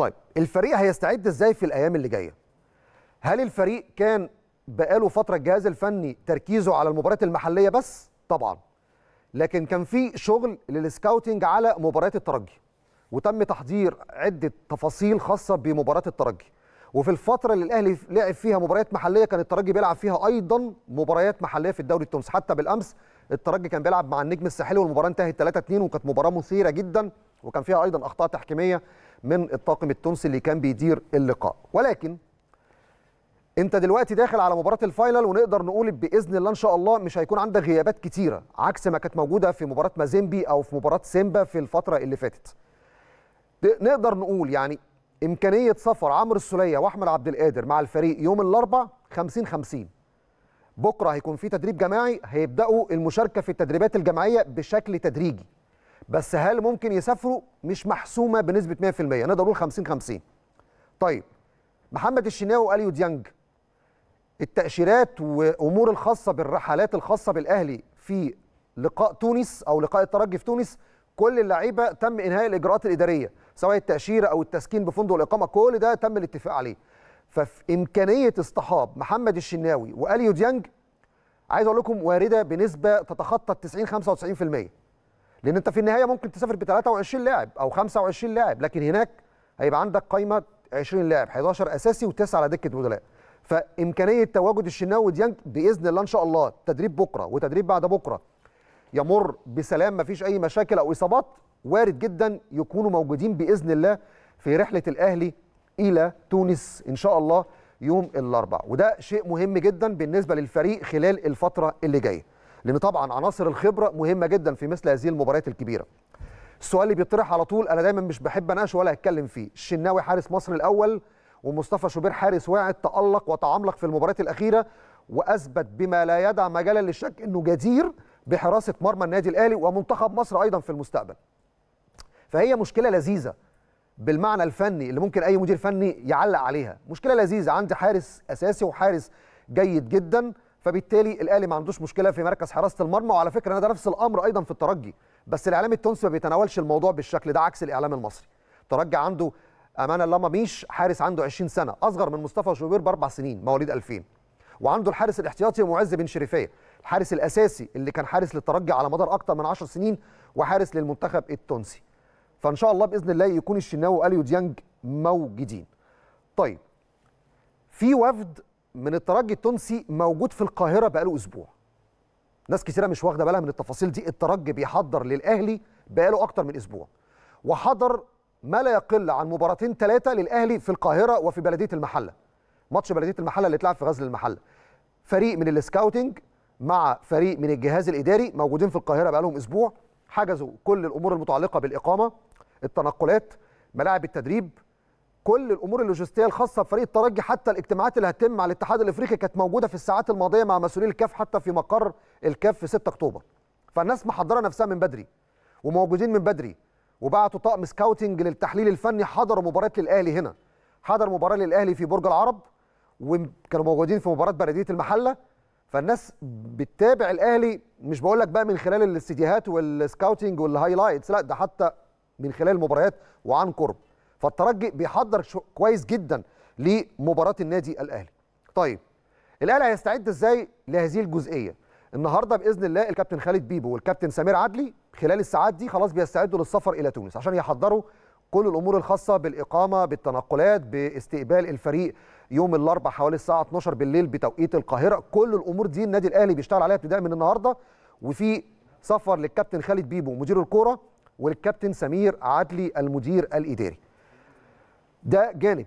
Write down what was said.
طيب الفريق هيستعد ازاي في الايام اللي جايه هل الفريق كان بقاله فتره الجهاز الفني تركيزه على المباريات المحليه بس طبعا لكن كان في شغل للسكاوتنج على مباريات الترجي وتم تحضير عده تفاصيل خاصه بمباراه الترجي وفي الفتره اللي الاهلي لعب فيها مباريات محليه كان الترجي بيلعب فيها ايضا مباريات محليه في الدوري التونسي حتى بالامس الترجي كان بيلعب مع النجم الساحلي والمباراه انتهت 3-2 وكانت مباراه مثيره جدا وكان فيها ايضا اخطاء تحكيميه من الطاقم التونسي اللي كان بيدير اللقاء ولكن انت دلوقتي داخل على مباراه الفاينل ونقدر نقول باذن الله ان شاء الله مش هيكون عندك غيابات كتيره عكس ما كانت موجوده في مباراه مازيمبي او في مباراه سيمبا في الفتره اللي فاتت نقدر نقول يعني امكانيه سفر عمرو السوليه واحمد عبد القادر مع الفريق يوم الاربع 50 50 بكره هيكون في تدريب جماعي هيبداوا المشاركه في التدريبات الجماعيه بشكل تدريجي بس هل ممكن يسافروا مش محسومه بنسبه 100% نقدر نقول 50 50 طيب محمد الشناوي واليو ديانج التاشيرات وامور الخاصه بالرحلات الخاصه بالاهلي في لقاء تونس او لقاء الترجي في تونس كل اللعيبه تم انهاء الاجراءات الاداريه سواء التاشيره او التسكين بفندق الاقامه كل ده تم الاتفاق عليه فامكانيه اصطحاب محمد الشناوي واليو ديانج عايز اقول لكم وارده بنسبه تتخطى 90 95% لان انت في النهايه ممكن تسافر ب 23 لاعب او 25 لاعب لكن هناك هيبقى عندك قايمه 20 لاعب 11 اساسي وتسعه على دكه بدلاء فامكانيه تواجد الشناوي وديانج باذن الله ان شاء الله تدريب بكره وتدريب بعد بكره يمر بسلام ما فيش اي مشاكل او اصابات وارد جدا يكونوا موجودين باذن الله في رحله الاهلي الى تونس ان شاء الله يوم الاربعاء وده شيء مهم جدا بالنسبه للفريق خلال الفتره اللي جايه لان طبعا عناصر الخبره مهمه جدا في مثل هذه المباريات الكبيره السؤال اللي بيطرح على طول انا دايما مش بحب اناقشه ولا اتكلم فيه الشناوي حارس مصر الاول ومصطفى شوبير حارس واعد تالق وتعملق في المباريات الاخيره واثبت بما لا يدع مجالا للشك انه جدير بحراسه مرمى النادي الاهلي ومنتخب مصر ايضا في المستقبل فهي مشكله لذيذه بالمعنى الفني اللي ممكن اي مدير فني يعلق عليها مشكله لذيذه عندي حارس اساسي وحارس جيد جدا فبالتالي الاهلي ما عندوش مشكله في مركز حراسه المرمى وعلى فكره انا ده نفس الامر ايضا في الترجي بس الاعلام التونسي ما بيتناولش الموضوع بالشكل ده عكس الاعلام المصري الترجي عنده امانه لما ميش حارس عنده 20 سنه اصغر من مصطفى شوبير باربع سنين مواليد 2000 وعنده الحارس الاحتياطي معز بن شريفيه الحارس الاساسي اللي كان حارس للترجي على مدار اكتر من 10 سنين وحارس للمنتخب التونسي فان شاء الله باذن الله يكون الشناوي واليو ديانج موجودين طيب في وفد من الترجي التونسي موجود في القاهره بقاله اسبوع ناس كثيره مش واخده بالها من التفاصيل دي الترجي بيحضر للاهلي بقاله اكتر من اسبوع وحضر ما لا يقل عن مباراتين ثلاثه للاهلي في القاهره وفي بلديه المحله ماتش بلديه المحله اللي اتلعب في غزل المحله فريق من السكاوتنج مع فريق من الجهاز الاداري موجودين في القاهره بقالهم اسبوع حجزوا كل الامور المتعلقه بالاقامه التنقلات ملاعب التدريب كل الامور اللوجستيه الخاصه بفريق الترجي حتى الاجتماعات اللي هتتم مع الاتحاد الافريقي كانت موجوده في الساعات الماضيه مع مسؤولين الكاف حتى في مقر الكاف في 6 اكتوبر فالناس محضره نفسها من بدري وموجودين من بدري وبعتوا طقم سكاوتنج للتحليل الفني حضروا مباراه للاهلي هنا حضر مباراه للاهلي في برج العرب وكانوا موجودين في مباراه بلديه المحله فالناس بتتابع الاهلي مش بقول لك بقى من خلال الاستديوهات والسكاوتنج والهايلايتس لا ده حتى من خلال المباريات وعن قرب فالترجي بيحضر كويس جدا لمباراه النادي الاهلي طيب الاهلي هيستعد ازاي لهذه الجزئيه النهارده باذن الله الكابتن خالد بيبو والكابتن سمير عدلي خلال الساعات دي خلاص بيستعدوا للسفر الى تونس عشان يحضروا كل الامور الخاصه بالاقامه بالتنقلات باستقبال الفريق يوم الاربعاء حوالي الساعه 12 بالليل بتوقيت القاهره كل الامور دي النادي الاهلي بيشتغل عليها ابتداء من النهارده وفي سفر للكابتن خالد بيبو مدير الكوره والكابتن سمير عدلي المدير الاداري ده جانب